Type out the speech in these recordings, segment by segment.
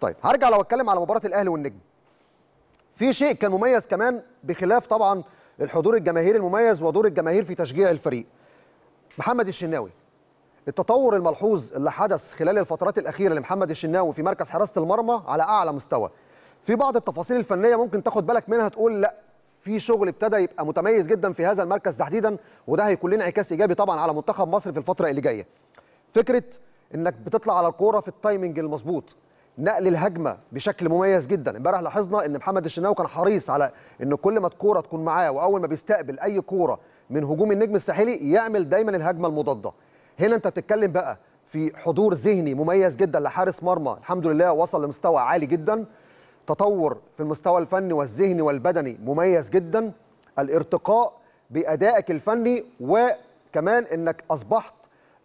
طيب هرجع لو اتكلم على مباراه الاهلي والنجم في شيء كان مميز كمان بخلاف طبعا الحضور الجماهيري المميز ودور الجماهير في تشجيع الفريق محمد الشناوي التطور الملحوظ اللي حدث خلال الفترات الاخيره لمحمد الشناوي في مركز حراسه المرمى على اعلى مستوى في بعض التفاصيل الفنيه ممكن تاخد بالك منها تقول لا في شغل ابتدى يبقى متميز جدا في هذا المركز تحديدا وده هيكون لنا انعكاس ايجابي طبعا على منتخب مصر في الفتره اللي جايه فكره انك بتطلع على الكوره في التايمنج المظبوط نقل الهجمه بشكل مميز جدا امبارح لاحظنا ان محمد الشناوي كان حريص على ان كل ما الكوره تكون معاه واول ما بيستقبل اي كوره من هجوم النجم الساحلي يعمل دايما الهجمه المضاده هنا انت بتتكلم بقى في حضور ذهني مميز جدا لحارس مرمى الحمد لله وصل لمستوى عالي جدا تطور في المستوى الفني والذهني والبدني مميز جدا الارتقاء بادائك الفني وكمان انك اصبحت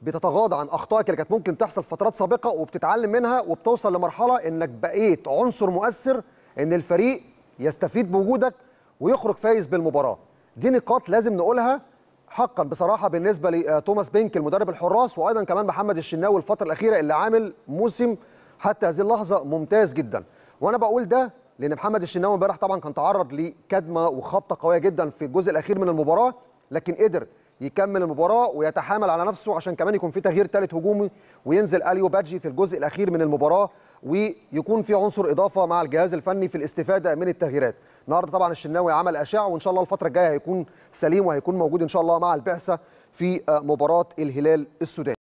بتتغاضى عن اخطائك اللي كانت ممكن تحصل فترات سابقه وبتتعلم منها وبتوصل لمرحله انك بقيت عنصر مؤثر ان الفريق يستفيد بوجودك ويخرج فايز بالمباراه دي نقاط لازم نقولها حقا بصراحه بالنسبه لتوماس بينك المدرب الحراس وايضا كمان محمد الشناوي الفتره الاخيره اللي عامل موسم حتى هذه اللحظه ممتاز جدا وانا بقول ده لان محمد الشناوي امبارح طبعا كان تعرض لكدمه وخبطه قويه جدا في الجزء الاخير من المباراه لكن قدر يكمل المباراه ويتحامل على نفسه عشان كمان يكون في تغيير ثالث هجومي وينزل اليو باجي في الجزء الاخير من المباراه ويكون في عنصر اضافه مع الجهاز الفني في الاستفاده من التغييرات النهارده طبعا الشناوي عمل اشعه وان شاء الله الفتره الجايه هيكون سليم وهيكون موجود ان شاء الله مع البعثه في مباراه الهلال السوداني